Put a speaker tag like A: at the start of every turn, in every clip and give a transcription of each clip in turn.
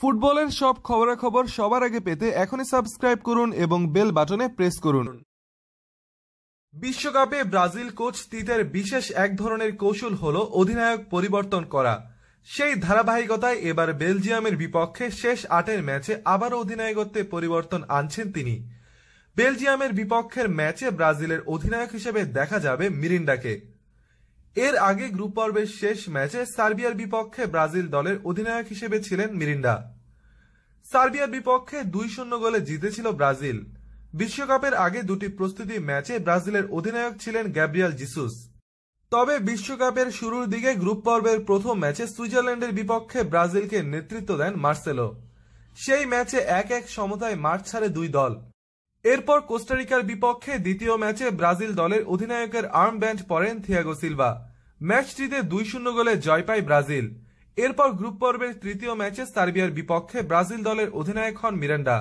A: ফুটবলের সব খবরাখবর সবার আগে পেতে এখনই সাবস্ক্রাইব করুন এবং বেল বাটনে প্রেস করুন বিশ্বকাপে ব্রাজিল কোচ তিতের বিশেষ এক ধরনের কৌশল হল অধিনায়ক পরিবর্তন করা সেই ধারাবাহিকতায় এবার বেলজিয়ামের বিপক্ষে শেষ আটের ম্যাচে আবারও অধিনায়কত্বে পরিবর্তন আনছেন তিনি বেলজিয়ামের বিপক্ষের ম্যাচে ব্রাজিলের অধিনায়ক হিসেবে দেখা যাবে মিরিন্ডাকে এর আগে গ্রুপ পর্বের শেষ ম্যাচে সার্বিয়ার বিপক্ষে ব্রাজিল দলের অধিনায়ক হিসেবে ছিলেন মিরিন্ডা সার্বিয়ার বিপক্ষে দুই শূন্য গোলে জিতেছিল ব্রাজিল বিশ্বকাপের আগে দুটি প্রস্তুতি ম্যাচে ব্রাজিলের অধিনায়ক ছিলেন গ্যাব্রিয়াল জিসুস তবে বিশ্বকাপের শুরুর দিকে গ্রুপ পর্বের প্রথম ম্যাচে সুইজারল্যান্ডের বিপক্ষে ব্রাজিলকে নেতৃত্ব দেন মার্সেলো সেই ম্যাচে এক এক সমতায় মাঠ ছাড়ে দুই দল এরপর কোস্টারিকার বিপক্ষে দ্বিতীয় ম্যাচে ব্রাজিল দলের অধিনায়কের আর্ম ব্যান্ড পড়েন থিয়াগো সিলভা ম্যাচটিতে দুই শূন্য গোলে জয় পায় ব্রাজিল এরপর গ্রুপ পর্বের তৃতীয় ম্যাচে সার্বিয়ার বিপক্ষে ব্রাজিল দলের অধিনায়ক হন মিরান্ডা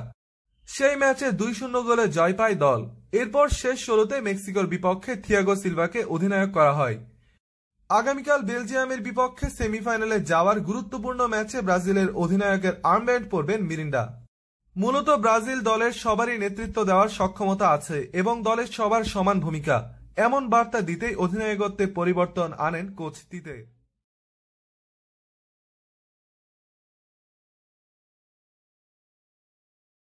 A: সেই ম্যাচে দুই শূন্য গোলে জয় পায় দল এরপর শেষ ষোলোতে মেক্সিকোর বিপক্ষে থিয়াগো সিলভাকে অধিনায়ক করা হয় আগামীকাল বেলজিয়ামের বিপক্ষে সেমিফাইনালে যাওয়ার গুরুত্বপূর্ণ ম্যাচে ব্রাজিলের অধিনায়কের আর্মব্যান্ড পড়বেন মিরিন্ডা মূলত ব্রাজিল দলের সবারই নেতৃত্ব দেওয়ার সক্ষমতা আছে এবং দলের সবার সমান ভূমিকা এমন বার্তা দিতেই অধিনায়কত্বে পরিবর্তন আনেন কোচ তিতে